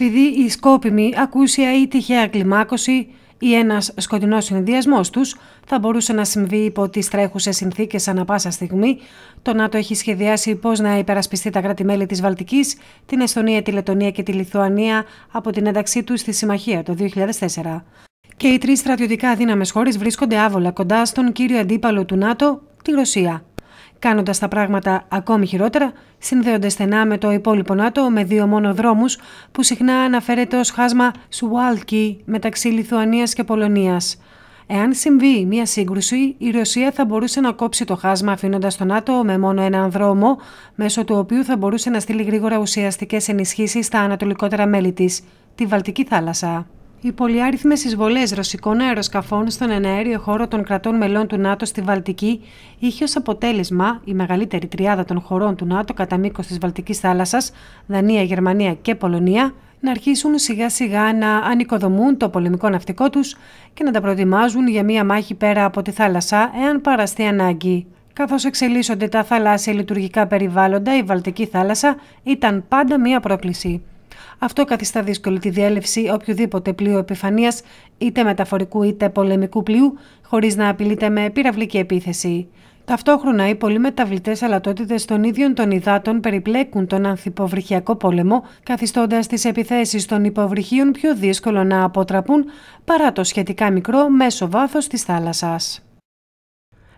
επειδή η σκόπιμη, ακούσια ή τυχαία κλιμάκωση ή ένας σκοτεινός συνδυασμός τους θα μπορούσε να συμβεί υπό τις τρέχουσες συνθήκες ανά πάσα στιγμή, το ΝΑΤΟ έχει σχεδιάσει πώς να υπερασπιστεί τα κράτη-μέλη της Βαλτικής, την Εστονία, τη Λετωνία και τη Λιθουανία από την ένταξή τους στη Συμμαχία το 2004. Και οι τρεις στρατιωτικά δύναμες χώρες βρίσκονται άβολα κοντά στον κύριο αντίπαλο του ΝΑΤΟ, τη Ρωσία κάνοντας τα πράγματα ακόμη χειρότερα, συνδέονται στενά με το υπόλοιπο ΝΑΤΟ με δύο μόνο δρόμους που συχνά αναφέρεται ως χάσμα Σουάλκι μεταξύ Λιθουανίας και Πολωνίας. Εάν συμβεί μια σύγκρουση, η Ρωσία θα μπορούσε να κόψει το χάσμα αφήνοντας το ΝΑΤΟ με μόνο έναν δρόμο, μέσω του οποίου θα μπορούσε να στείλει γρήγορα ουσιαστικές ενισχύσεις στα ανατολικότερα μέλη της, τη Βαλτική θάλασσα. Οι πολυάριθμες εισβολές ρωσικών αεροσκαφών στον εναέριο χώρο των κρατών μελών του ΝΑΤΟ στη Βαλτική είχε ως αποτέλεσμα η μεγαλύτερη τριάδα των χωρών του ΝΑΤΟ κατά μήκος της Βαλτικής θάλασσας, Δανία, Γερμανία και Πολωνία, να αρχίσουν σιγά σιγά να ανοικοδομούν το πολεμικό ναυτικό τους και να τα προετοιμάζουν για μία μάχη πέρα από τη θάλασσα εάν παραστεί ανάγκη. Καθώς εξελίσσονται τα θαλάσσια λειτουργικά περιβάλλοντα, η Βαλτική θάλασσα ήταν πάντα μία πρόκληση. Αυτό καθιστά δύσκολη τη διέλευση οποιοδήποτε πλοίο επιφανείας, είτε μεταφορικού είτε πολεμικού πλοίου, χωρίς να απειλείται με πυραυλική επίθεση. Ταυτόχρονα, οι πολλοί μεταβλητέ αλατότητες των ίδιων των υδάτων περιπλέκουν τον ανθυποβρυχιακό πόλεμο, καθιστώντας τις επιθέσεις των υποβρυχίων πιο δύσκολο να αποτραπούν παρά το σχετικά μικρό μέσο βάθος της θάλασσας.